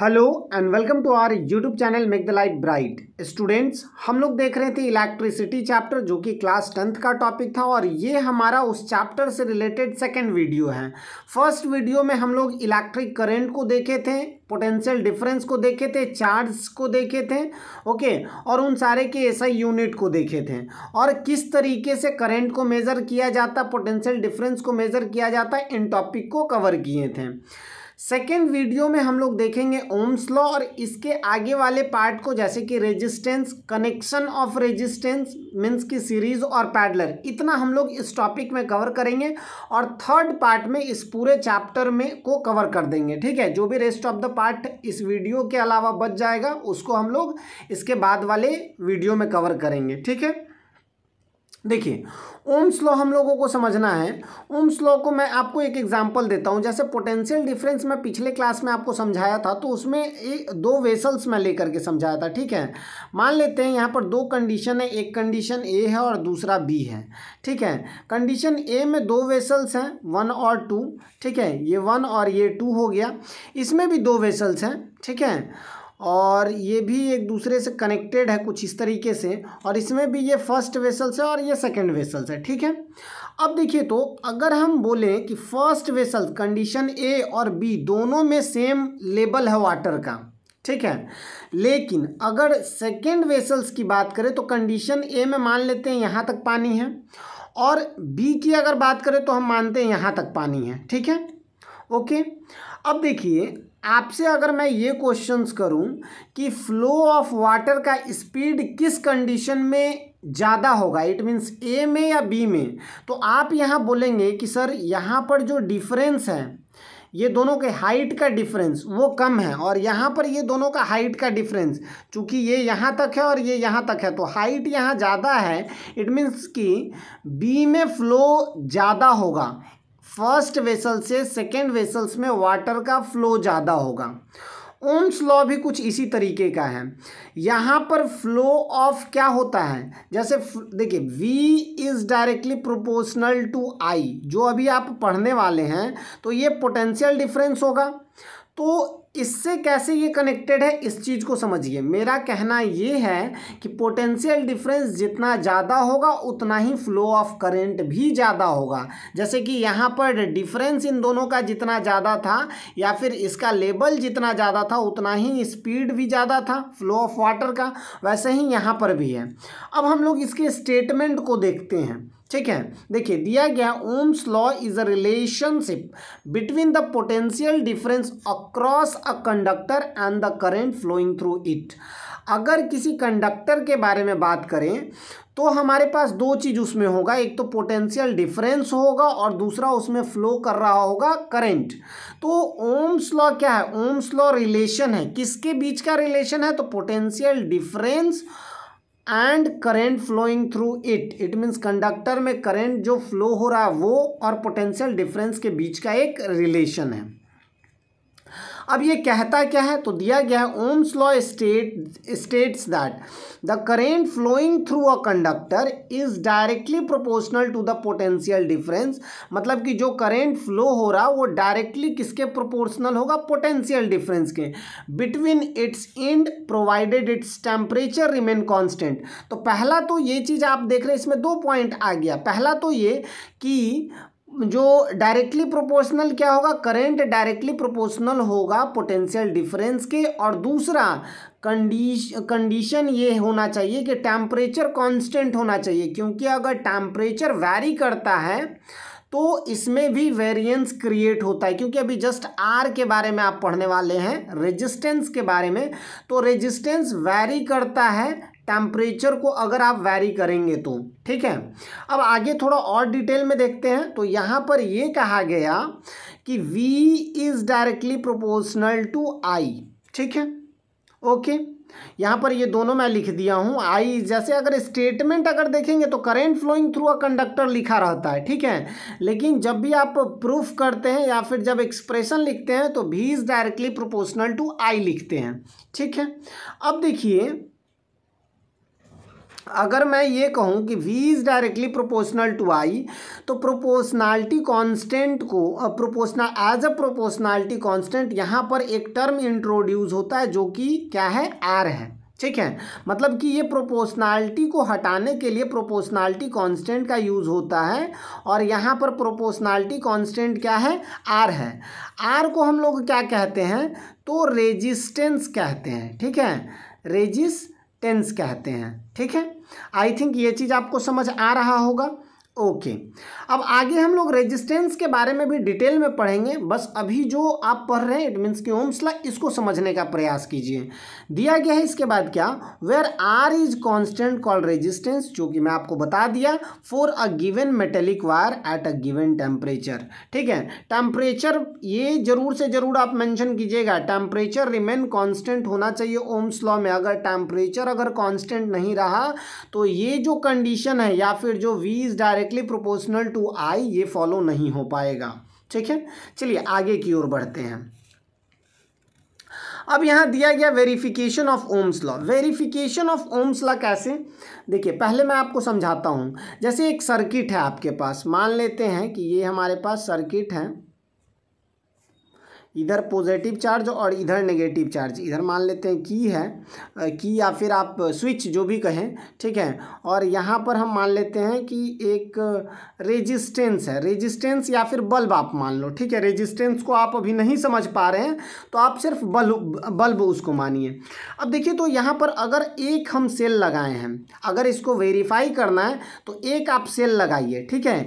Hello and welcome to our YouTube channel make the life bright students हम लोग देख रहे थे इलेक्ट्रिसिटी चैप्टर जो कि क्लास टेंथ का टॉपिक था और ये हमारा उस चैप्टर से रिलेटेड सेकंड वीडियो है फर्स्ट वीडियो में हम लोग इलेक्ट्रिक करंट को देखे थे पोटेंशियल डिफरेंस को देखे थे चार्ज को देखे थे ओके और उन सारे के एस यूनिट को देखे थे और किस तरीके से करेंट को मेज़र किया जाता पोटेंशियल डिफरेंस को मेज़र किया जाता इन टॉपिक को कवर किए थे सेकेंड वीडियो में हम लोग देखेंगे ओम्स लॉ और इसके आगे वाले पार्ट को जैसे कि resistance connection of resistance means की सीरीज और पैडलर इतना हम लोग इस टॉपिक में कवर करेंगे और थर्ड पार्ट में इस पूरे चैप्टर में को कवर कर देंगे ठीक है जो भी रेस्ट ऑफ द पार्ट इस वीडियो के अलावा बच जाएगा उसको हम लोग इसके बाद वाले वीडियो में कवर करेंगे ठीक है देखिए ओम्स लॉ हम लोगों को समझना है ओम्स लॉ को मैं आपको एक एग्जांपल देता हूँ जैसे पोटेंशियल डिफरेंस मैं पिछले क्लास में आपको समझाया था तो उसमें एक दो वेसल्स मैं लेकर के समझाया था ठीक है मान लेते हैं यहाँ पर दो कंडीशन है एक कंडीशन ए है और दूसरा बी है ठीक है कंडीशन ए में दो वेसल्स हैं वन और टू ठीक है ये वन और ये टू हो गया इसमें भी दो वेसल्स हैं ठीक है और ये भी एक दूसरे से कनेक्टेड है कुछ इस तरीके से और इसमें भी ये फर्स्ट वेसल्स है और ये सेकेंड वेसल्स है ठीक है अब देखिए तो अगर हम बोलें कि फर्स्ट वेसल्स कंडीशन ए और बी दोनों में सेम लेबल है वाटर का ठीक है लेकिन अगर सेकेंड वेसल्स की बात करें तो कंडीशन ए में मान लेते हैं यहाँ तक पानी है और बी की अगर बात करें तो हम मानते हैं यहाँ तक पानी है ठीक है ओके अब देखिए आपसे अगर मैं ये क्वेश्चंस करूं कि फ्लो ऑफ वाटर का स्पीड किस कंडीशन में ज़्यादा होगा इट मीन्स ए में या बी में तो आप यहाँ बोलेंगे कि सर यहाँ पर जो डिफरेंस है ये दोनों के हाइट का डिफरेंस वो कम है और यहाँ पर ये दोनों का हाइट का डिफरेंस चूँकि ये यहाँ तक है और ये यहाँ तक है तो हाइट यहाँ ज़्यादा है इट मीन्स कि बी में फ़्लो ज़्यादा होगा फर्स्ट वेसल से सेकेंड वेसल्स में वाटर का फ्लो ज़्यादा होगा ओम्स लॉ भी कुछ इसी तरीके का है यहाँ पर फ्लो ऑफ क्या होता है जैसे देखिए V is directly proportional to I जो अभी आप पढ़ने वाले हैं तो ये पोटेंशियल डिफरेंस होगा तो इससे कैसे ये कनेक्टेड है इस चीज़ को समझिए मेरा कहना ये है कि पोटेंशियल डिफरेंस जितना ज़्यादा होगा उतना ही फ्लो ऑफ करंट भी ज़्यादा होगा जैसे कि यहाँ पर डिफरेंस इन दोनों का जितना ज़्यादा था या फिर इसका लेबल जितना ज़्यादा था उतना ही स्पीड भी ज़्यादा था फ्लो ऑफ वाटर का वैसे ही यहाँ पर भी है अब हम लोग इसके स्टेटमेंट को देखते हैं ठीक है देखिए दिया गया Ohm's law is a relationship between the potential difference across a conductor and the current flowing through it अगर किसी कंडक्टर के बारे में बात करें तो हमारे पास दो चीज़ उसमें होगा एक तो पोटेंशियल डिफरेंस होगा और दूसरा उसमें फ्लो कर रहा होगा करंट तो ओम्स लॉ क्या है ओम्स लॉ रिलेशन है किसके बीच का रिलेशन है तो potential difference and current flowing through it it means conductor में करेंट जो फ्लो हो रहा है वो और पोटेंशियल डिफरेंस के बीच का एक रिलेशन है अब ये कहता क्या है तो दिया गया है Ohm's law state states that the current flowing through a conductor is directly proportional to the potential difference मतलब कि जो करेंट फ्लो हो रहा वो डायरेक्टली किसके प्रोपोर्शनल होगा पोटेंशियल डिफरेंस के between its end provided its temperature remain constant तो पहला तो ये चीज़ आप देख रहे हैं इसमें दो पॉइंट आ गया पहला तो ये कि जो डायरेक्टली प्रोपोर्शनल क्या होगा करंट डायरेक्टली प्रोपोर्शनल होगा पोटेंशियल डिफरेंस के और दूसरा कंडीश कंडीशन ये होना चाहिए कि टेम्परेचर कांस्टेंट होना चाहिए क्योंकि अगर टेम्परेचर वैरी करता है तो इसमें भी वेरिएंस क्रिएट होता है क्योंकि अभी जस्ट आर के बारे में आप पढ़ने वाले हैं रेजिस्टेंस के बारे में तो रेजिस्टेंस वैरी करता है टेम्परेचर को अगर आप वैरी करेंगे तो ठीक है अब आगे थोड़ा और डिटेल में देखते हैं तो यहाँ पर ये कहा गया कि V is directly proportional to I ठीक है ओके यहाँ पर ये दोनों मैं लिख दिया हूँ आई जैसे अगर स्टेटमेंट अगर देखेंगे तो current flowing through a conductor लिखा रहता है ठीक है लेकिन जब भी आप प्रूफ करते हैं या फिर जब एक्सप्रेशन लिखते हैं तो V is directly proportional to I लिखते हैं ठीक है अब देखिए अगर मैं ये कहूँ कि v is directly proportional to I तो प्रोपोर्शनैलिटी कांस्टेंट को proportional as a proportionality constant यहाँ पर एक टर्म इंट्रोड्यूस होता है जो कि क्या है आर है ठीक है मतलब कि ये प्रोपोर्शनैलिटी को हटाने के लिए प्रोपोर्शनैलिटी कांस्टेंट का यूज़ होता है और यहाँ पर प्रोपोर्शनैलिटी कांस्टेंट क्या है आर है आर को हम लोग क्या कहते हैं तो रेजिस्टेंस कहते हैं ठीक है रेजिस्ट टेंस कहते हैं ठीक है आई थिंक ये चीज़ आपको समझ आ रहा होगा ओके okay. अब आगे हम लोग रेजिस्टेंस के बारे में भी डिटेल में पढ़ेंगे बस अभी जो आप पढ़ रहे हैं इट मीन्स कि ओम्स ला इसको समझने का प्रयास कीजिए दिया गया है इसके बाद क्या where R is constant call resistance जो कि मैं आपको बता दिया for a given metallic wire at a given temperature ठीक है टेम्परेचर ये जरूर से जरूर आप मैंशन कीजिएगा टेम्परेचर रिमेन कॉन्स्टेंट होना चाहिए ओम्स लॉ में अगर टेम्परेचर अगर कॉन्स्टेंट नहीं रहा तो ये जो कंडीशन है या फिर जो V is direct directly proportional to I ये फॉलो नहीं हो पाएगा ठीक है चलिए आगे की ओर बढ़ते हैं अब यहां दिया गया verification of Ohm's law verification of Ohm's law कैसे देखिए पहले मैं आपको समझाता हूं जैसे एक सर्किट है आपके पास मान लेते हैं कि ये हमारे पास सर्किट है इधर पॉजिटिव चार्ज और इधर नेगेटिव चार्ज इधर मान लेते हैं की है की या फिर आप स्विच जो भी कहें ठीक है और यहाँ पर हम मान लेते हैं कि एक रेजिस्टेंस है रेजिस्टेंस या फिर बल्ब आप मान लो ठीक है रेजिस्टेंस को आप अभी नहीं समझ पा रहे हैं तो आप सिर्फ बल्ब बल्ब उसको मानिए अब देखिए तो यहाँ पर अगर एक हम सेल लगाए हैं अगर इसको वेरीफाई करना है तो एक आप सेल लगाइए ठीक है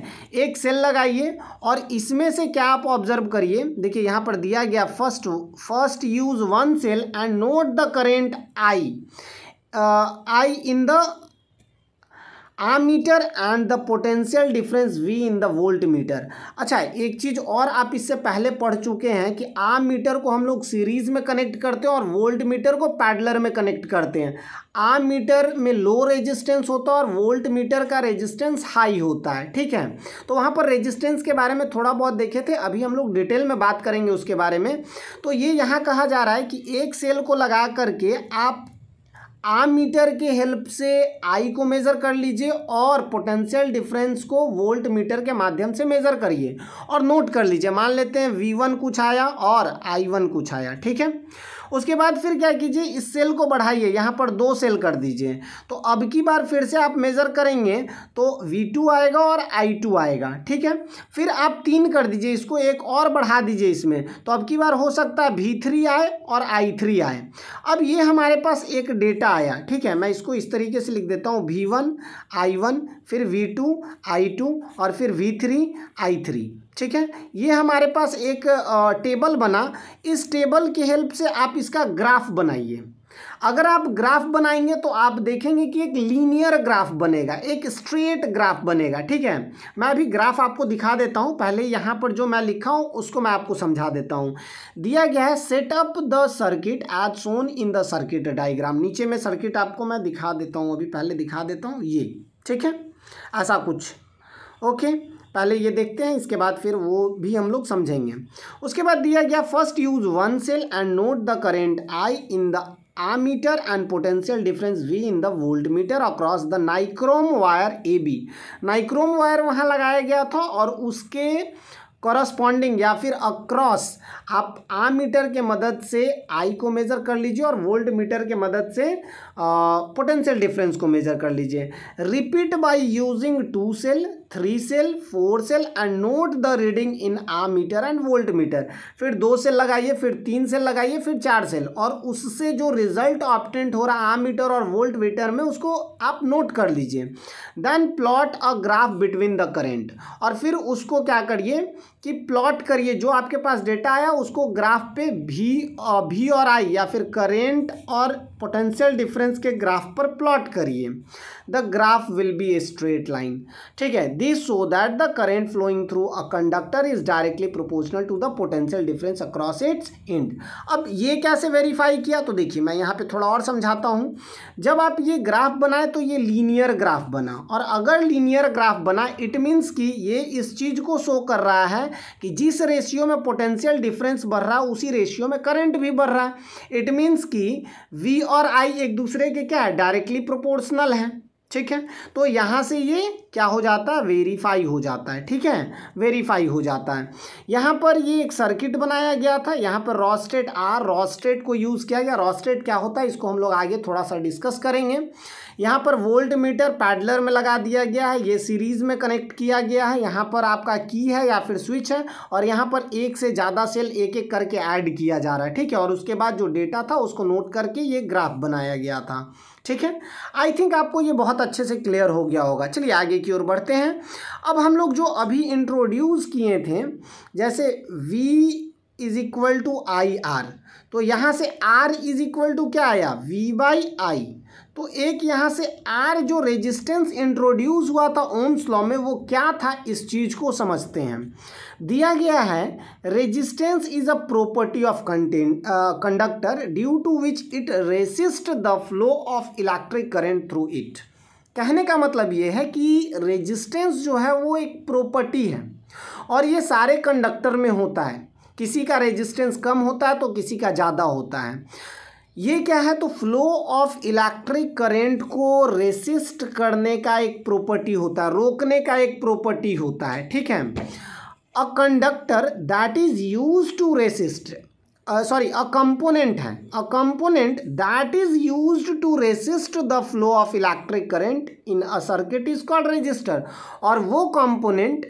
एक सेल लगाइए और इसमें से क्या आप ऑब्जर्व करिए देखिए यहाँ पर दिया दिया गया first first use one cell and note the current I I in the ammeter and the potential difference V in the voltmeter अच्छा एक चीज़ और आप इससे पहले पढ़ चुके हैं कि आ मीटर को हम लोग सीरीज में कनेक्ट करते हैं और वोल्ट मीटर को पैडलर में कनेक्ट करते हैं आ मीटर में लो रेजिस्टेंस होता है और वोल्ट मीटर का रेजिस्टेंस हाई होता है ठीक है तो वहाँ पर रेजिस्टेंस के बारे में थोड़ा बहुत देखे थे अभी हम लोग डिटेल में बात करेंगे उसके बारे में तो ये यहाँ कहा जा रहा है कि एक सेल को लगा करके आप आम मीटर के हेल्प से आई को मेज़र कर लीजिए और पोटेंशियल डिफरेंस को वोल्ट मीटर के माध्यम से मेज़र करिए और नोट कर लीजिए मान लेते हैं वी वन कुछ आया और आई वन कुछ आया ठीक है उसके बाद फिर क्या कीजिए इस सेल को बढ़ाइए यहाँ पर दो सेल कर दीजिए तो अब की बार फिर से आप मेज़र करेंगे तो V2 आएगा और I2 आएगा ठीक है फिर आप तीन कर दीजिए इसको एक और बढ़ा दीजिए इसमें तो अब की बार हो सकता है V3 आए और I3 आए अब ये हमारे पास एक डेटा आया ठीक है मैं इसको इस तरीके से लिख देता हूँ V1 I1 फिर V2 I2 और फिर V3 I3 ठीक है ये हमारे पास एक टेबल बना इस टेबल की हेल्प से आप इसका ग्राफ बनाइए अगर आप ग्राफ बनाएंगे तो आप देखेंगे कि एक लीनियर ग्राफ बनेगा एक स्ट्रेट ग्राफ बनेगा ठीक है मैं अभी ग्राफ आपको दिखा देता हूँ पहले यहाँ पर जो मैं लिखा हूँ उसको मैं आपको समझा देता हूँ दिया गया है setup the circuit as shown in the circuit diagram नीचे में सर्किट आपको मैं दिखा देता हूँ अभी पहले दिखा देता हूँ ये ठीक है ऐसा कुछ ओके okay? पहले ये देखते हैं इसके बाद फिर वो भी हम लोग समझेंगे उसके बाद दिया गया first use one cell and note the current I in the and potential difference V in the voltmeter across the nichrome wire A B nichrome wire वहाँ लगाया गया था और उसके करस्पॉन्डिंग या फिर अक्रॉस आप आ मीटर के मदद से आई को मेज़र कर लीजिए और वोल्ट मीटर के मदद से पोटेंशियल डिफरेंस को मेज़र कर लीजिए repeat by using two cell three cell four cell and note the reading in ammeter and voltmeter फिर दो सेल लगाइए फिर तीन सेल लगाइए फिर चार सेल और उससे जो रिजल्ट ऑप्टेंट हो रहा आ मीटर और वोल्ट मीटर में उसको आप नोट कर लीजिए then plot a graph between the current और फिर उसको क्या करिए कि प्लॉट करिए जो आपके पास डेटा आया उसको ग्राफ पे भी भी और आई या फिर करेंट और पोटेंशियल डिफरेंस के ग्राफ पर प्लॉट करिए the graph will be a straight line ठीक है This so that the current flowing through a conductor is directly proportional to the potential difference across its end. अब ये कैसे verify किया तो देखिए मैं यहाँ पे थोड़ा और समझाता हूँ जब आप ये ग्राफ बनाए तो ये लीनियर ग्राफ बना और अगर लीनियर ग्राफ बना इट मीन्स कि ये इस चीज़ को शो कर रहा है कि जिस रेशियो में पोटेंशियल डिफरेंस बढ़ रहा है उसी रेशियो में करंट भी बढ़ रहा है इट मीन्स कि वी और आई एक दूसरे के क्या है डायरेक्टली प्रोपोर्शनल हैं ठीक है तो यहाँ से ये क्या हो जाता है वेरीफाई हो जाता है ठीक है वेरीफाई हो जाता है यहाँ पर ये एक सर्किट बनाया गया था यहाँ पर रॉस्टेट आर रॉस्टेट को यूज़ किया गया रॉस्टेट क्या होता है इसको हम लोग आगे थोड़ा सा डिस्कस करेंगे यहाँ पर वोल्ट मीटर पैडलर में लगा दिया गया है ये सीरीज़ में कनेक्ट किया गया है यहाँ पर आपका की है या फिर स्विच है और यहाँ पर एक से ज़्यादा सेल एक एक करके ऐड किया जा रहा है ठीक है और उसके बाद जो डेटा था उसको नोट करके ये ग्राफ बनाया गया था ठीक है आई थिंक आपको ये बहुत अच्छे से क्लियर हो गया होगा चलिए आगे की ओर बढ़ते हैं अब हम लोग जो अभी इंट्रोड्यूस किए थे जैसे V is equal to I R तो यहाँ से आर इज इक्वल टू क्या आया वी बाई आई तो एक यहाँ से आर जो रेजिस्टेंस इंट्रोड्यूस हुआ था ओम्स लॉ में वो क्या था इस चीज़ को समझते हैं दिया गया है resistance is a property of conductor due to which it resist the flow of electric current through it कहने का मतलब ये है कि रेजिस्टेंस जो है वो एक प्रॉपर्टी है और ये सारे कंडक्टर में होता है किसी का रेजिस्टेंस कम होता है तो किसी का ज़्यादा होता है ये क्या है तो फ्लो ऑफ इलेक्ट्रिक करंट को रेसिस्ट करने का एक प्रॉपर्टी होता है रोकने का एक प्रॉपर्टी होता है ठीक है a conductor that is use to resist sorry a component है a component that is use to resist the flow of electric current in a circuit is called resistor और वो कंपोनेंट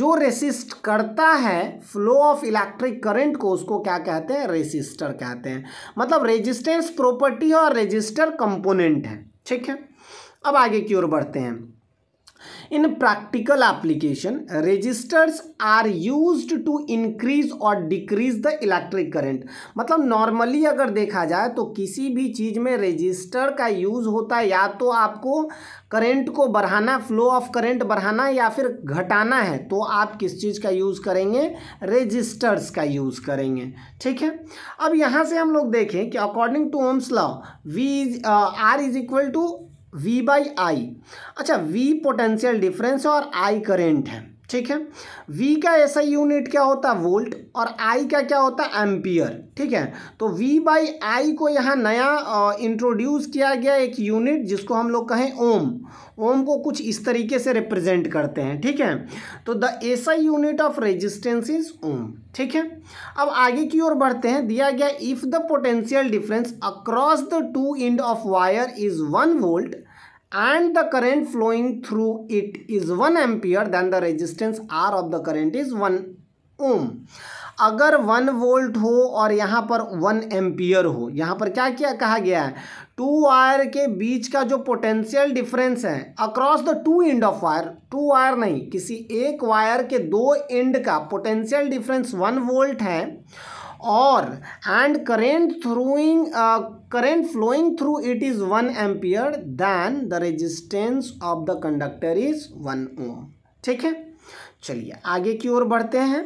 जो रेसिस्ट करता है फ्लो ऑफ इलेक्ट्रिक करंट को उसको क्या कहते हैं रेजिस्टर कहते हैं मतलब रेजिस्टेंस प्रॉपर्टी और रेजिस्टर कंपोनेंट है ठीक है अब आगे की ओर बढ़ते हैं in practical application resistors are use to increase और डिक्रीज द इलेक्ट्रिक करेंट मतलब नॉर्मली अगर देखा जाए तो किसी भी चीज़ में रजिस्टर का यूज़ होता है या तो आपको करंट को बढ़ाना फ्लो ऑफ करंट बढ़ाना या फिर घटाना है तो आप किस चीज़ का यूज़ करेंगे रजिस्टर्स का यूज़ करेंगे ठीक है अब यहाँ से हम लोग देखें कि according to Ohm's law V R is equal to V by I अच्छा वी पोटेंशियल डिफरेंस और आई करेंट है ठीक है V का ऐसा यूनिट क्या होता है वोल्ट और आई का क्या होता है एम्पियर ठीक है तो वी बाई आई को यहाँ नया इंट्रोड्यूस किया गया एक यूनिट जिसको हम लोग कहें ओम ओम को कुछ इस तरीके से रिप्रेजेंट करते हैं ठीक है तो the SI unit of resistance is ohm ठीक है अब आगे की ओर बढ़ते हैं दिया गया if the potential difference across the two end of wire is one volt and the current flowing through it is 1 ampere then the resistance R of the current is 1 ohm अगर वन वोल्ट हो और यहाँ पर one ampere हो यहाँ पर क्या क्या कहा गया है टू वायर के बीच का जो पोटेंशियल डिफरेंस है across the two end of wire two wire नहीं किसी एक वायर के दो एंड का पोटेंशियल डिफरेंस वन वोल्ट है और and current throwing current flowing through it is one ampere then the resistance of the conductor is one ohm ठीक है चलिए आगे की ओर बढ़ते हैं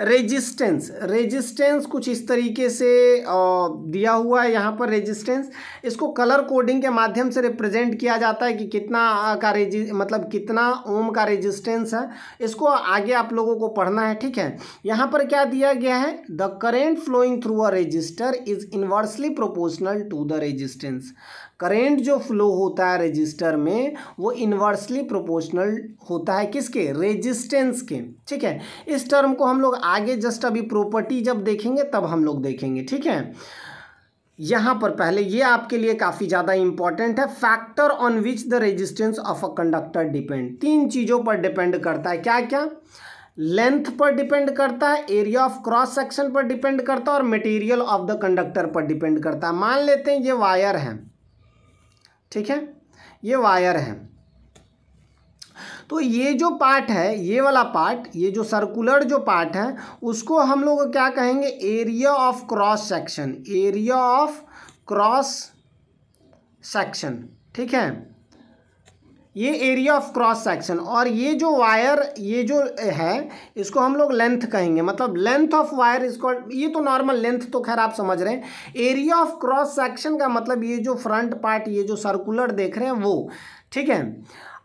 रेजिस्टेंस रेजिस्टेंस कुछ इस तरीके से दिया हुआ है यहाँ पर रेजिस्टेंस इसको कलर कोडिंग के माध्यम से रिप्रेजेंट किया जाता है कि कितना का रेजि मतलब कितना ओम का रेजिस्टेंस है इसको आगे आप लोगों को पढ़ना है ठीक है यहाँ पर क्या दिया गया है the current flowing through a resistor is inversely proportional to the resistance current जो फ्लो होता है रजिस्टर में वो इन्वर्सली प्रोपोर्शनल होता है किसके रेजिस्टेंस के ठीक है इस टर्म को हम लोग आगे जस्ट अभी प्रॉपर्टी जब देखेंगे तब हम लोग देखेंगे ठीक है यहाँ पर पहले ये आपके लिए काफ़ी ज़्यादा इंपॉर्टेंट है factor on which the resistance of a conductor depend तीन चीज़ों पर डिपेंड करता है क्या क्या लेंथ पर डिपेंड करता है एरिया ऑफ क्रॉस सेक्शन पर डिपेंड करता है और मटेरियल ऑफ द कंडक्टर पर डिपेंड करता है मान लेते हैं ये वायर है ठीक है ये वायर है तो ये जो पार्ट है ये वाला पार्ट ये जो सर्कुलर जो पार्ट है उसको हम लोग क्या कहेंगे area of cross section area of cross section ठीक है ये एरिया ऑफ क्रॉस सेक्शन और ये जो वायर ये जो है इसको हम लोग लेंथ कहेंगे मतलब लेंथ ऑफ वायर इसको ये तो नॉर्मल लेंथ तो खैर आप समझ रहे हैं एरिया ऑफ क्रॉस सेक्शन का मतलब ये जो फ्रंट पार्ट ये जो सर्कुलर देख रहे हैं वो ठीक है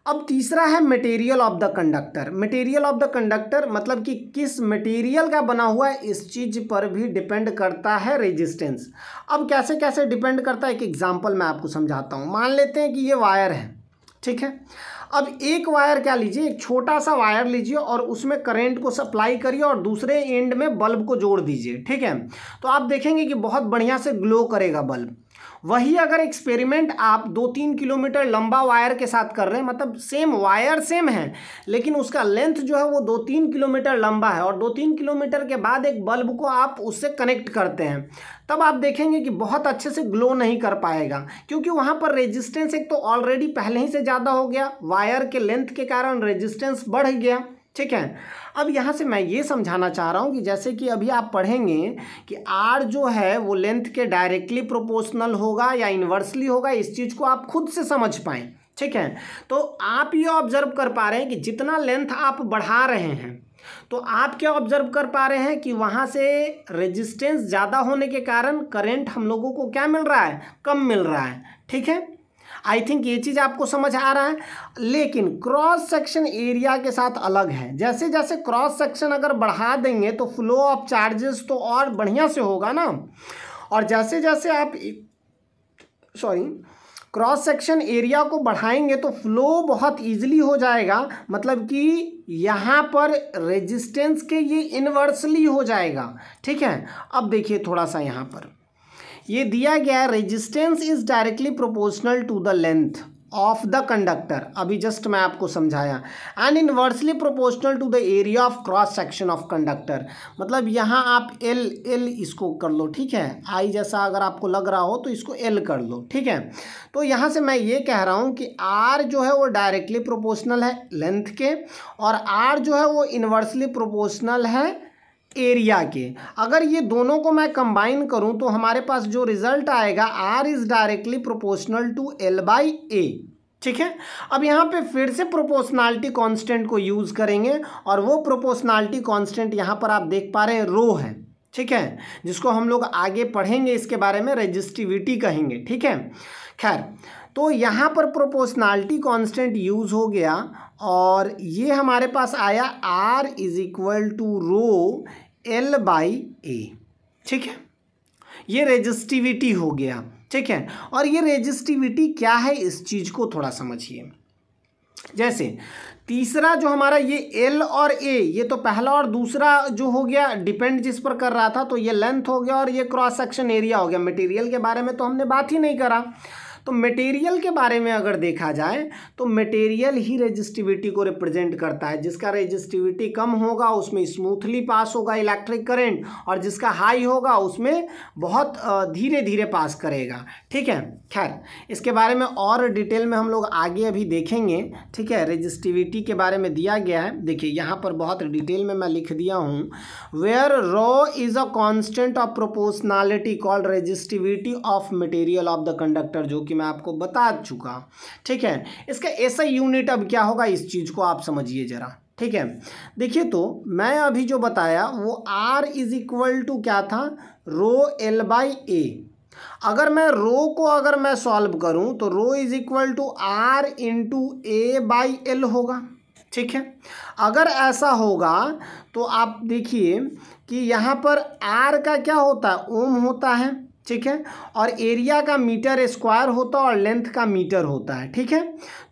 अब तीसरा है material of the conductor material of the conductor मतलब कि किस मटेरियल का बना हुआ है इस चीज़ पर भी डिपेंड करता है रेजिस्टेंस अब कैसे कैसे डिपेंड करता है एक एग्जांपल मैं आपको समझाता हूँ मान लेते हैं कि ये वायर है ठीक है अब एक वायर क्या लीजिए एक छोटा सा वायर लीजिए और उसमें करंट को सप्लाई करिए और दूसरे एंड में बल्ब को जोड़ दीजिए ठीक है तो आप देखेंगे कि बहुत बढ़िया से ग्लो करेगा बल्ब वही अगर एक्सपेरिमेंट आप दो तीन किलोमीटर लंबा वायर के साथ कर रहे हैं मतलब सेम वायर सेम है लेकिन उसका लेंथ जो है वो दो तीन किलोमीटर लंबा है और दो तीन किलोमीटर के बाद एक बल्ब को आप उससे कनेक्ट करते हैं तब आप देखेंगे कि बहुत अच्छे से ग्लो नहीं कर पाएगा क्योंकि वहाँ पर रेजिस्टेंस एक तो ऑलरेडी पहले ही से ज़्यादा हो गया वायर के लेंथ के कारण रेजिस्टेंस बढ़ गया ठीक है अब यहाँ से मैं ये समझाना चाह रहा हूँ कि जैसे कि अभी आप पढ़ेंगे कि आर जो है वो लेंथ के डायरेक्टली प्रोपोर्शनल होगा या इन्वर्सली होगा इस चीज़ को आप खुद से समझ पाएँ ठीक है तो आप ये ऑब्जर्व कर पा रहे हैं कि जितना लेंथ आप बढ़ा रहे हैं तो आप क्या ऑब्जर्व कर पा रहे हैं कि वहाँ से रेजिस्टेंस ज़्यादा होने के कारण करंट हम लोगों को क्या मिल रहा है कम मिल रहा है ठीक है आई थिंक ये चीज़ आपको समझ आ रहा है लेकिन क्रॉस सेक्शन एरिया के साथ अलग है जैसे जैसे क्रॉस सेक्शन अगर बढ़ा देंगे तो फ्लो ऑफ चार्जेस तो और बढ़िया से होगा ना और जैसे जैसे आप सॉरी क्रॉस सेक्शन एरिया को बढ़ाएंगे तो फ्लो बहुत इजीली हो जाएगा मतलब कि यहाँ पर रेजिस्टेंस के ये इन्वर्सली हो जाएगा ठीक है अब देखिए थोड़ा सा यहाँ पर ये दिया गया है resistance is directly proportional to the length of the conductor अभी जस्ट मैं आपको समझाया and inversely proportional to the area of cross section of conductor मतलब यहाँ आप एल एल इसको कर लो ठीक है आई जैसा अगर आपको लग रहा हो तो इसको एल कर लो ठीक है तो यहाँ से मैं ये कह रहा हूँ कि आर जो है वो डायरेक्टली प्रोपोर्शनल है लेंथ के और आर जो है वो इन्वर्सली प्रोपोर्शनल है एरिया के अगर ये दोनों को मैं कंबाइन करूं तो हमारे पास जो रिजल्ट आएगा R is directly proportional to L by A ठीक है अब यहाँ पे फिर से प्रोपोर्शनलिटी कांस्टेंट को यूज़ करेंगे और वो प्रोपोर्शनलिटी कांस्टेंट यहाँ पर आप देख पा रहे हैं रो है ठीक है जिसको हम लोग आगे पढ़ेंगे इसके बारे में रजिस्टिविटी कहेंगे ठीक है खैर तो यहाँ पर प्रोपोर्शनलिटी कांस्टेंट यूज़ हो गया और ये हमारे पास आया R is equal to rho L by A ठीक है ये रेजिस्टिविटी हो गया ठीक है और ये रेजिस्टिविटी क्या है इस चीज़ को थोड़ा समझिए जैसे तीसरा जो हमारा ये एल और ए ये तो पहला और दूसरा जो हो गया डिपेंड जिस पर कर रहा था तो ये लेंथ हो गया और ये क्रॉस सेक्शन एरिया हो गया मटेरियल के बारे में तो हमने बात ही नहीं करा तो मटेरियल के बारे में अगर देखा जाए तो मटेरियल ही रेजिस्टिविटी को रिप्रेजेंट करता है जिसका रेजिस्टिविटी कम होगा उसमें स्मूथली पास होगा इलेक्ट्रिक करंट और जिसका हाई होगा उसमें बहुत धीरे धीरे पास करेगा ठीक है खैर इसके बारे में और डिटेल में हम लोग आगे अभी देखेंगे ठीक है रजिस्टिविटी के बारे में दिया गया है देखिए यहाँ पर बहुत डिटेल में मैं लिख दिया हूँ where rho is a constant of proportionality called resistivity of material of the conductor जो कि मैं आपको बता चुका ठीक है इसका ऐसा यूनिट अब क्या होगा इस चीज़ को आप समझिए ज़रा ठीक है देखिए तो मैं अभी जो बताया वो आर इज इक्वल टू क्या था रो एल बाई ए अगर मैं रो को अगर मैं सॉल्व करूं तो rho is equal to R into A by L होगा ठीक है अगर ऐसा होगा तो आप देखिए कि यहाँ पर आर का क्या होता है ओम होता है ठीक है और एरिया का मीटर स्क्वायर होता है और लेंथ का मीटर होता है ठीक है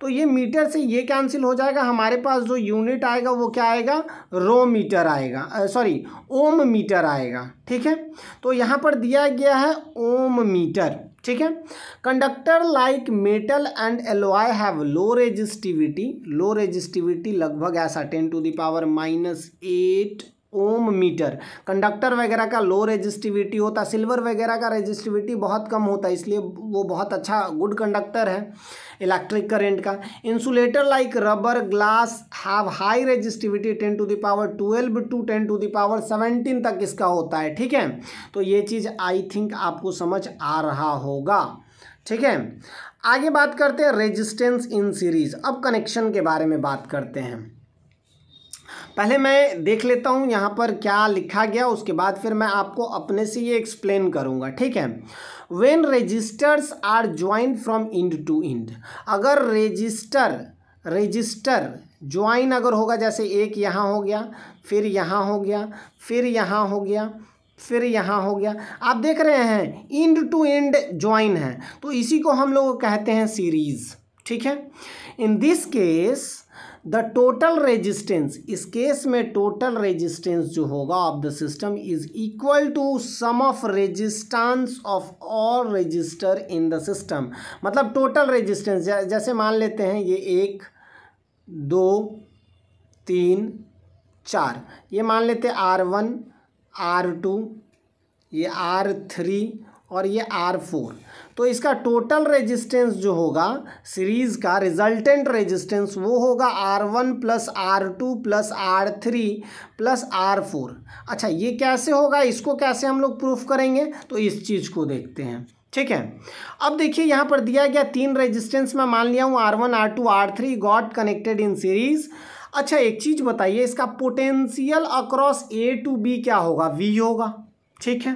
तो ये मीटर से ये कैंसिल हो जाएगा हमारे पास जो यूनिट आएगा वो क्या आएगा रो मीटर आएगा सॉरी ओम मीटर आएगा ठीक है तो यहाँ पर दिया गया है ओम मीटर ठीक है conductor like metal and alloy have low resistivity low resistivity लगभग ऐसा ten to the power minus eight ohm meter conductor वगैरह का लो रेजिस्टिविटी होता सिल्वर वगैरह का रेजिस्टिविटी बहुत कम होता है इसलिए वो बहुत अच्छा गुड कंडक्टर है इलेक्ट्रिक करंट का insulator like rubber glass have high resistivity ten to the power twelve to ten to the power seventeen तक इसका होता है ठीक है तो ये चीज़ आई थिंक आपको समझ आ रहा होगा ठीक है आगे बात करते हैं रेजिस्टेंस इन सीरीज अब कनेक्शन के बारे में बात करते हैं पहले मैं देख लेता हूँ यहाँ पर क्या लिखा गया उसके बाद फिर मैं आपको अपने से ये एक्सप्लेन करूँगा ठीक है when resistors are join from end to end अगर रजिस्टर रजिस्टर ज्वाइन अगर होगा जैसे एक यहाँ हो गया फिर यहाँ हो गया फिर यहाँ हो गया फिर यहाँ हो गया आप देख रहे हैं इंड टू इंड ज्वाइन है तो इसी को हम लोग कहते हैं सीरीज़ ठीक है in this case the total resistance इस केस में टोटल रेजिस्टेंस जो होगा of the system is equal to sum of resistance of all resistor in the system मतलब टोटल रेजिस्टेंस जैसे मान लेते हैं ये एक दो तीन चार ये मान लेते हैं आर वन आर टू ये आर थ्री और ये आर फोर तो इसका टोटल रेजिस्टेंस जो होगा सीरीज़ का रिजल्टेंट रेजिस्टेंस वो होगा R one plus R two plus R three plus R four अच्छा ये कैसे होगा इसको कैसे हम लोग प्रूफ करेंगे तो इस चीज़ को देखते हैं ठीक है अब देखिए यहाँ पर दिया गया तीन रेजिस्टेंस मैं मान लिया हूँ R one R two R three got connected in series अच्छा एक चीज़ बताइए इसका potential across A to B क्या होगा वी होगा ठीक है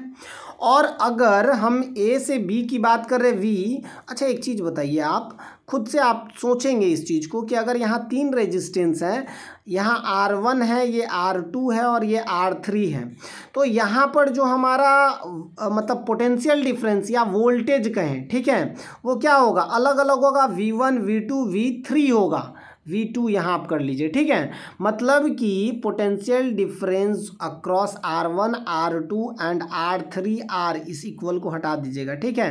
और अगर हम ए से बी की बात कर रहे वी अच्छा एक चीज़ बताइए आप खुद से आप सोचेंगे इस चीज़ को कि अगर यहाँ तीन रेजिस्टेंस हैं यहाँ आर वन है ये आर टू है और ये आर थ्री है तो यहाँ पर जो हमारा मतलब पोटेंशियल डिफरेंस या वोल्टेज कहें ठीक है वो क्या होगा अलग अलग होगा V one V two V three होगा वी टू यहाँ आप कर लीजिए ठीक है मतलब कि potential difference across R one R two and R three R is equal को हटा दीजिएगा ठीक है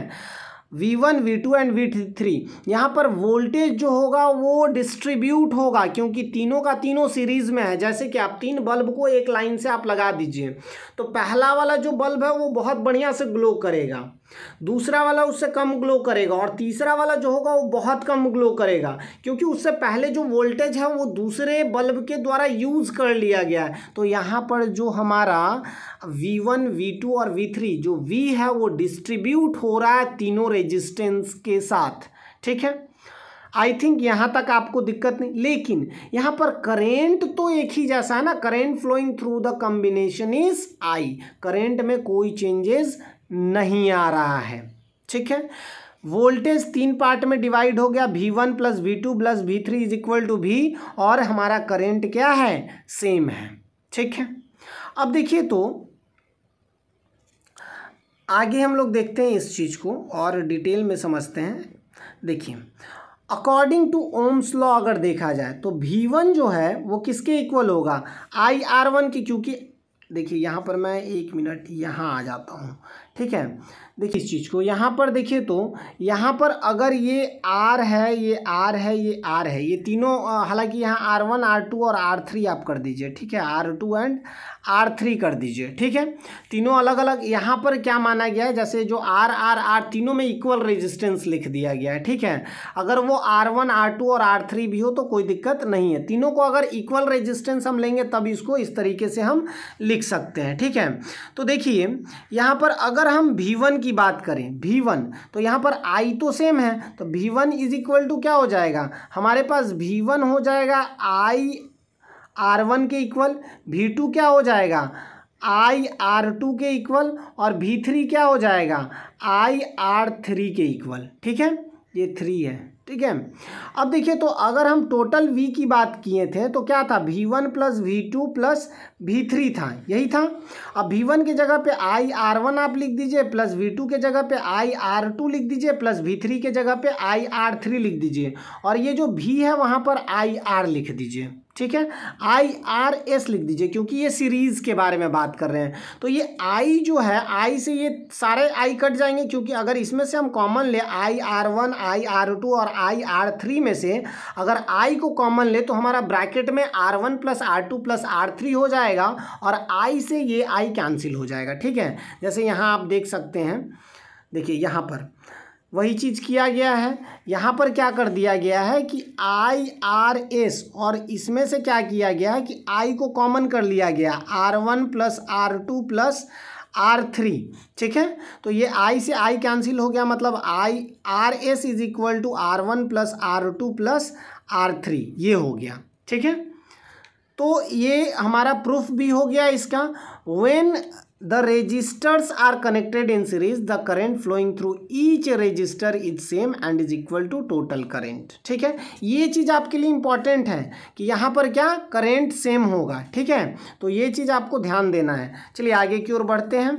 V one V two and V three यहाँ पर वोल्टेज जो होगा वो डिस्ट्रीब्यूट होगा क्योंकि तीनों का तीनों सीरीज में है जैसे कि आप तीन बल्ब को एक लाइन से आप लगा दीजिए तो पहला वाला जो बल्ब है वो बहुत बढ़िया से ग्लो करेगा दूसरा वाला उससे कम ग्लो करेगा और तीसरा वाला जो होगा वो बहुत कम ग्लो करेगा क्योंकि उससे पहले जो वोल्टेज है वो दूसरे बल्ब के द्वारा यूज़ कर लिया गया है तो यहाँ पर जो हमारा V1, V2 और V3 जो V है वो डिस्ट्रीब्यूट हो रहा है तीनों रेजिस्टेंस के साथ ठीक है आई थिंक यहाँ तक आपको दिक्कत नहीं लेकिन यहाँ पर करेंट तो एक ही जैसा है ना current flowing through the combination is I current में कोई चेंजेस नहीं आ रहा है ठीक है वोल्टेज तीन पार्ट में डिवाइड हो गया V one plus V two plus V three is equal to V और हमारा करंट क्या है सेम है ठीक है अब देखिए तो आगे हम लोग देखते हैं इस चीज़ को और डिटेल में समझते हैं देखिए अकॉर्डिंग टू ओम्स लॉ अगर देखा जाए तो वी वन जो है वो किसके इक्वल होगा आई आर वन की क्योंकि देखिए यहाँ पर मैं एक मिनट यहाँ आ जाता हूँ ठीक है देखिए इस चीज़ को यहाँ पर देखिए तो यहाँ पर अगर ये आर है ये आर है ये आर है ये तीनों हालांकि यहाँ आर वन आर टू और आर थ्री आप कर दीजिए ठीक है R two and R three कर दीजिए ठीक है तीनों अलग अलग यहाँ पर क्या माना गया है जैसे जो आर आर आर तीनों में इक्वल रेजिस्टेंस लिख दिया गया है ठीक है अगर वो आर वन आर टू और आर थ्री भी हो तो कोई दिक्कत नहीं है तीनों को अगर इक्वल रजिस्टेंस हम लेंगे तब इसको इस तरीके से हम लिख सकते हैं ठीक है तो देखिए यहाँ पर अगर अगर हम भी वन की बात करें भी वन तो यहाँ पर आई तो सेम है तो भी वन इज इक्वल टू क्या हो जाएगा हमारे पास भी वन हो जाएगा आई आर वन के इक्वल भी टू क्या हो जाएगा आई आर टू के इक्वल और भी थ्री क्या हो जाएगा आई आर थ्री के इक्वल ठीक है ये थ्री है ठीक है अब देखिए तो अगर हम टोटल वी की बात किए थे तो क्या था V one plus V two plus V three था यही था अब V1 वन के जगह पे आई आर वन आप लिख दीजिए प्लस वी टू के जगह पे आई आर टू लिख दीजिए प्लस वी थ्री के जगह पे आई आर थ्री लिख दीजिए और ये जो V है वहाँ पर आई आर लिख दीजिए ठीक है आई आर एस लिख दीजिए क्योंकि ये सीरीज़ के बारे में बात कर रहे हैं तो ये आई जो है आई से ये सारे आई कट जाएंगे क्योंकि अगर इसमें से हम कॉमन ले I R one I R two और आई आर थ्री में से अगर आई को कॉमन ले तो हमारा ब्रैकेट में R one plus R two plus R three हो जाएगा और आई से ये आई कैंसिल हो जाएगा ठीक है जैसे यहाँ आप देख सकते हैं देखिए यहाँ पर वही चीज़ किया गया है यहाँ पर क्या कर दिया गया है कि आई आर एस और इसमें से क्या किया गया है कि आई को कॉमन कर लिया गया R one plus R two plus R three ठीक है तो ये आई से आई कैंसिल हो गया मतलब I R S is equal to R one plus R two plus R three ये हो गया ठीक है तो ये हमारा प्रूफ भी हो गया इसका when the registers are connected in series the current flowing through each register is same and is equal to total current ठीक है ये चीज़ आपके लिए इंपॉर्टेंट है कि यहाँ पर क्या करेंट सेम होगा ठीक है तो ये चीज़ आपको ध्यान देना है चलिए आगे की ओर बढ़ते हैं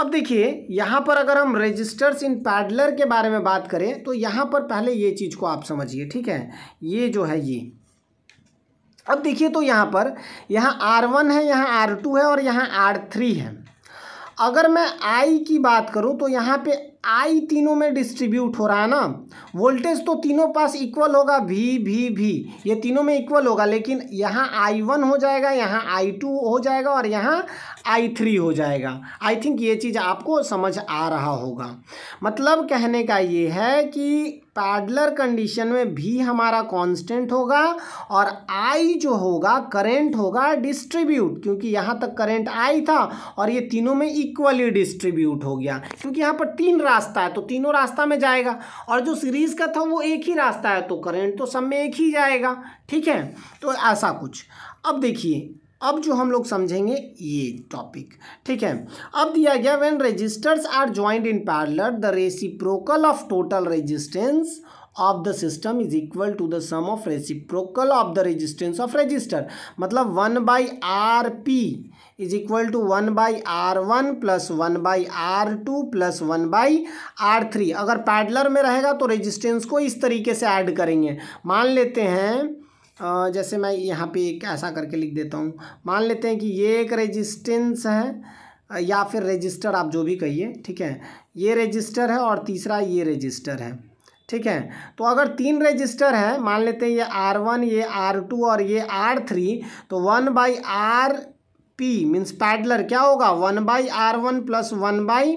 अब देखिए यहाँ पर अगर हम रजिस्टर्स इन पैडलर के बारे में बात करें तो यहाँ पर पहले ये चीज़ को आप समझिए ठीक है ये जो है ये अब देखिए तो यहाँ पर यहाँ आर वन है यहाँ आर टू है और यहाँ आर थ्री है अगर मैं आई की बात करूँ तो यहाँ पे आई तीनों में डिस्ट्रीब्यूट हो रहा है ना वोल्टेज तो तीनों पास इक्वल होगा भी भी भी ये तीनों में इक्वल होगा लेकिन यहाँ आई वन हो जाएगा यहाँ आई टू हो जाएगा और यहाँ आई थ्री हो जाएगा आई थिंक ये चीज़ आपको समझ आ रहा होगा मतलब कहने का ये है कि पैडलर कंडीशन में भी हमारा कांस्टेंट होगा और आई जो होगा करंट होगा डिस्ट्रीब्यूट क्योंकि यहाँ तक करंट आई था और ये तीनों में इक्वली डिस्ट्रीब्यूट हो गया क्योंकि यहाँ पर तीन रास्ता है तो तीनों रास्ता में जाएगा और जो सीरीज़ का था वो एक ही रास्ता है तो करेंट तो सब में एक ही जाएगा ठीक है तो ऐसा कुछ अब देखिए अब जो हम लोग समझेंगे ये टॉपिक ठीक है अब दिया गया when resistors are joint in parallel the reciprocal of total resistance of the system is equal to the sum of reciprocal of the resistance of resistor मतलब one by R P is equal to one by R one plus one by R two plus one by R three अगर parallel में रहेगा तो resistance को इस तरीके से add करेंगे मान लेते हैं जैसे मैं यहाँ पे एक ऐसा करके लिख देता हूँ मान लेते हैं कि ये एक रेजिस्टेंस है या फिर रजिस्टर आप जो भी कहिए ठीक है ये रजिस्टर है और तीसरा ये रजिस्टर है ठीक है तो अगर तीन रजिस्टर है मान लेते हैं ये आर वन ये आर टू और ये आर थ्री तो one by R P means parallel क्या होगा one by R one plus one by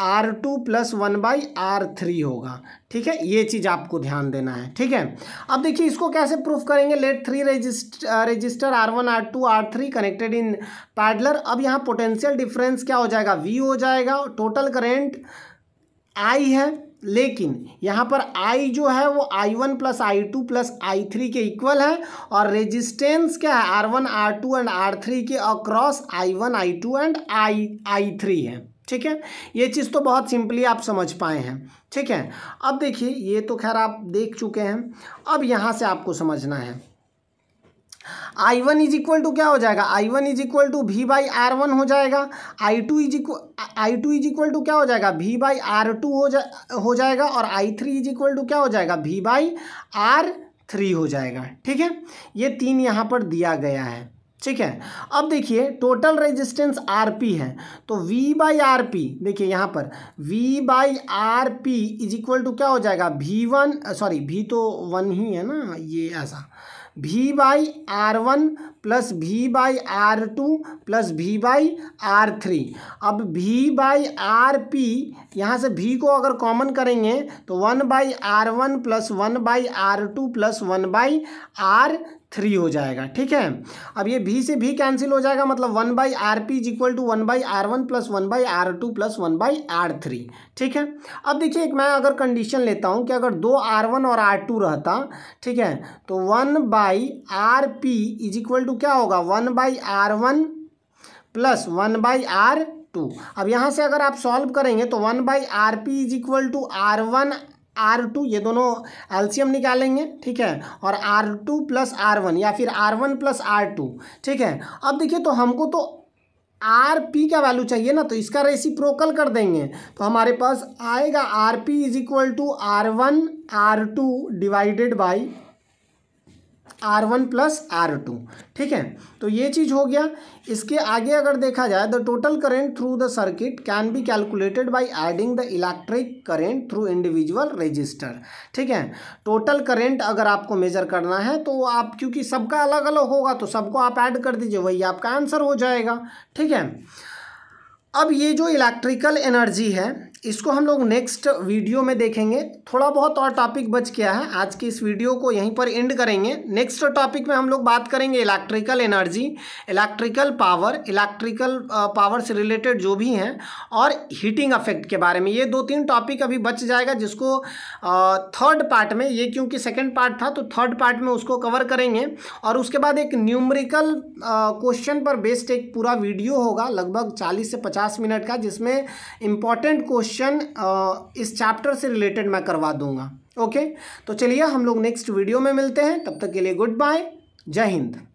R two plus one by R three होगा ठीक है ये चीज़ आपको ध्यान देना है ठीक है अब देखिए इसको कैसे प्रूफ करेंगे लेट थ्री रजिस्ट register R one R two R three connected in parallel अब यहाँ पोटेंशियल डिफरेंस क्या हो जाएगा वी हो जाएगा टोटल करेंट आई है लेकिन यहाँ पर I जो है वो I1 one plus I two plus I three के इक्वल है और रेजिस्टेंस क्या है R1, R2 एंड R3 के across I1, I2 and I I3 है ठीक है ये चीज़ तो बहुत सिंपली आप समझ पाए हैं ठीक है अब देखिए ये तो खैर आप देख चुके हैं अब यहाँ से आपको समझना है I1 one is equal to क्या हो जाएगा I1 one is equal to V by R one हो जाएगा I2 two is equal I two is equal to क्या हो जाएगा वी बाई आर टू हो जा हो जाएगा और I3 three is equal to क्या हो जाएगा वी बाई आर थ्री हो जाएगा ठीक है ये तीन यहाँ पर दिया गया है ठीक है अब देखिए टोटल रेजिस्टेंस आर पी है तो V बाई आर पी देखिए यहाँ पर V by R P is equal to क्या हो जाएगा V वन सॉरी V तो वन ही है ना ये ऐसा V by R one plus V by R two plus V by R three अब वी बाई आर पी यहाँ से वी को अगर कॉमन करेंगे तो one by R one plus one by R two plus one by R three हो जाएगा ठीक है अब ये भी से भी कैंसिल हो जाएगा मतलब one by R P is equal to one by R one plus one by R two plus one by R three ठीक है अब देखिए एक मैं अगर कंडीशन लेता हूँ कि अगर दो आर वन और आर टू रहता ठीक है तो one by R P is equal to क्या होगा one by R one plus one by R two अब यहाँ से अगर आप सॉल्व करेंगे तो one by R P is equal to R one R two ये दोनों एल्सियम निकालेंगे ठीक है और R two plus R one या फिर R one plus R two ठीक है अब देखिए तो हमको तो आर पी का वैल्यू चाहिए ना तो इसका रेसी प्रोकल कर देंगे तो हमारे पास आएगा R P is equal to R one R two divided by R one plus R two ठीक है तो ये चीज़ हो गया इसके आगे अगर देखा जाए the total current through the circuit can be calculated by adding the electric current through individual register ठीक है टोटल करेंट अगर आपको मेजर करना है तो आप क्योंकि सबका अलग अलग होगा तो सबको आप ऐड कर दीजिए वही आपका आंसर हो जाएगा ठीक है अब ये जो इलेक्ट्रिकल एनर्जी है इसको हम लोग नेक्स्ट वीडियो में देखेंगे थोड़ा बहुत और टॉपिक बच गया है आज की इस वीडियो को यहीं पर एंड करेंगे नेक्स्ट टॉपिक में हम लोग बात करेंगे electrical energy electrical power electrical power से रिलेटेड जो भी हैं और हीटिंग अफेक्ट के बारे में ये दो तीन टॉपिक अभी बच जाएगा जिसको थर्ड पार्ट में ये क्योंकि सेकेंड पार्ट था तो थर्ड पार्ट में उसको कवर करेंगे और उसके बाद एक न्यूमरिकल क्वेश्चन पर बेस्ड एक पूरा वीडियो होगा लगभग चालीस से पचास मिनट का जिसमें इम्पॉर्टेंट क्वेश्चन क्वेश्चन uh, इस चैप्टर से रिलेटेड मैं करवा दूंगा ओके तो चलिए हम लोग नेक्स्ट वीडियो में मिलते हैं तब तक के लिए गुड बाय जय हिंद